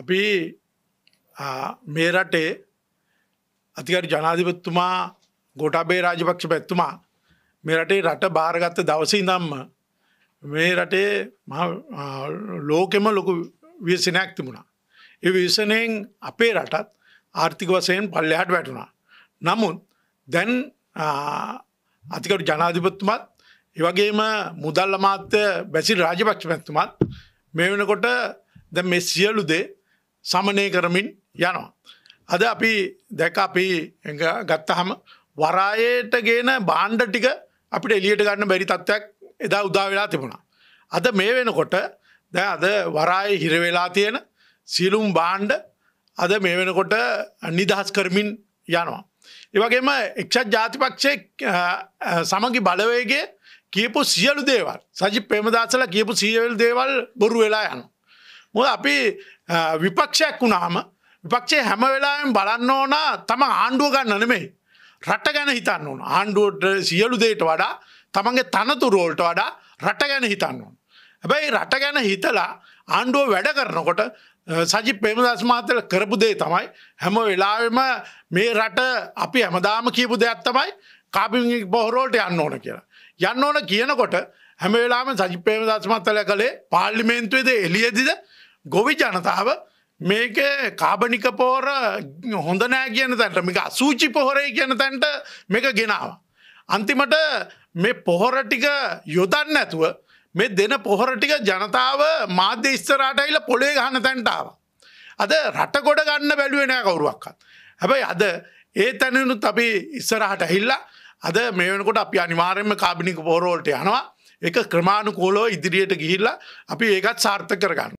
අපි මේ රටේ අතිකර ජනාධිපත්තුමා ගොටබේ රාජපක්ෂ පැත්තුමා මේ රටේ රට භාරගත්ත දවසී දම්ම මේ රටේ ලෝකෙම ලොකු වියසනයක් තිබුණා. ඒ විසනයෙන් අපේ රටත් ආර්ථික වසයෙන් පල්ලෙහට වැටුණා. නමුත් දැන් අතිකට ජනාධිපත්තුමත් ඒවගේම මුදල් අමාත්‍ය බැසිල් රාජපක්ෂ පැත්තුමත් මේ වෙනකොට දැ මේ සියලු දේ සමනය කරමින් යනවා. අද අපි දැක අපි ගත්තහම වරායට ගේන බාණ්ඩ ටික අපිට එලියට ගන්න බැරි තත්ත්වයක් එදා උදාවෙලා තිබුණා. අද මේ වෙනකොට දැ අද වරාය හිරවෙලා තියෙන සියලුම් බාණ්ඩ අද මේ වෙනකොට නිදහස් කරමින් යනවා. ඒවගේම එක්ෂත් ජාතිපක්ෂය සමගි බලවේගේ කියපු සියලු දේවල් සජි පෙමදාසල කියපු සියවල් දේවල් බොරු වෙලා යන. මො අපි විපක්ෂයක් වුණාම විපක්ෂේ හැම වෙලාෙන් බලන්න ඕන තම ආණ්ඩුව ගන්න නෙමේ රට ගැන හිතන්න ඕන ආණ්ඩුවට සියලු දේට වඩා තමන්ගේ තනතුරෝල්ට වඩා රට ගැන හිතන්න ඕන. හැබැයි රට ගැන හිතලා ආණ්ඩුව වැඩ කරනකොට සජි පෙමදස් මාතල කරපු දේ තමයි හැම වෙලාවෙම මේ රට අපි හැමදාම කියපු දෙයක් තමයි කාපි බොහරෝල්ට යන්න ඕන කියලා. යන්න ඕන කියනකොට හැම වෙලාම සජි පේමදස් මත්තල කළේ පාර්ලිමේන්තුවේද එලියදිද ගොවි ජනතාව මේක කාබනික පෝර හොඳනෑ කියන තැන්ට මේක අසූචි පොහොරයි කියන තැන්ට මේක ගෙනාව. අන්තිමට මේ පොහොර ටික යොදන්න ඇතුව මේ දෙන පොහොර ටික ජනතාව මාධ්‍ය ස්තරාටයිල පොලේ ගහන්න තැන්ටාව. අද රට ගොඩ ගන්න බැලුවෙනෑ කවුරුවක්කත්. හැබැයි අද ඒ තැනනුත් අපි ඉස්සරහට හිල්ලා අද මේ වෙනකොට අපි අනිවාරයෙන්ම කාබිනික පෝරෝල්ට යනවා එක ක්‍රමාණු කෝලෝ ඉදිරියට ගිහිල්ලා අපි ඒකත් සාර්ථක කරගන්න.